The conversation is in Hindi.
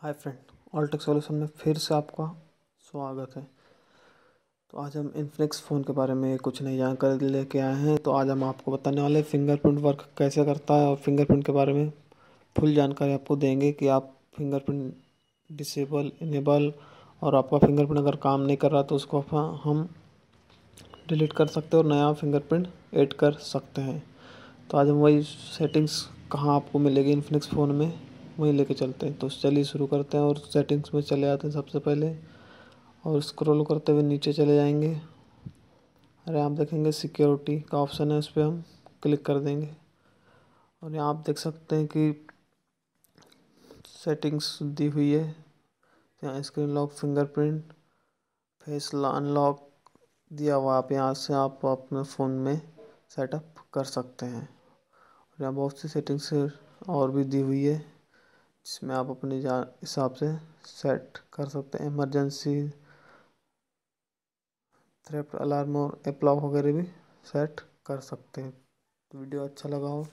हाय फ्रेंड ऑलटेक सॉल्यूशन में फिर से आपका स्वागत है तो आज हम इन्फिनिक्स फ़ोन के बारे में कुछ नई जानकारी लेके आए हैं तो आज हम आपको बताने वाले फिंगरप्रिंट वर्क कैसे करता है और फिंगरप्रिंट के बारे में फुल जानकारी आपको देंगे कि आप फिंगरप्रिंट डिसेबल इनेबल और आपका फिंगरप्रिंट अगर काम नहीं कर रहा तो उसको हम डिलीट कर सकते हैं और नया फिंगरप्रिंट ऐड कर सकते हैं तो आज हम वही सेटिंग्स कहाँ आपको मिलेगी इन्फिनिक्स फ़ोन में वहीं लेके चलते हैं तो चलिए शुरू करते हैं और सेटिंग्स में चले आते हैं सबसे पहले और स्क्रॉल करते हुए नीचे चले जाएंगे अरे आप देखेंगे सिक्योरिटी का ऑप्शन है उस पर हम क्लिक कर देंगे और यहाँ आप देख सकते हैं कि सेटिंग्स दी हुई है यहाँ screen lock fingerprint face unlock दिया हुआ आप यहाँ से आप अपने फ़ोन में सेटअप कर सकते हैं और यहाँ बहुत सी सेटिंग्स और भी दी हुई है जिसमें आप अपने हिसाब से सेट कर सकते हैं इमरजेंसी थ्रेट अलार्म और एप्लॉक वगैरह भी सेट कर सकते हैं वीडियो अच्छा लगा हो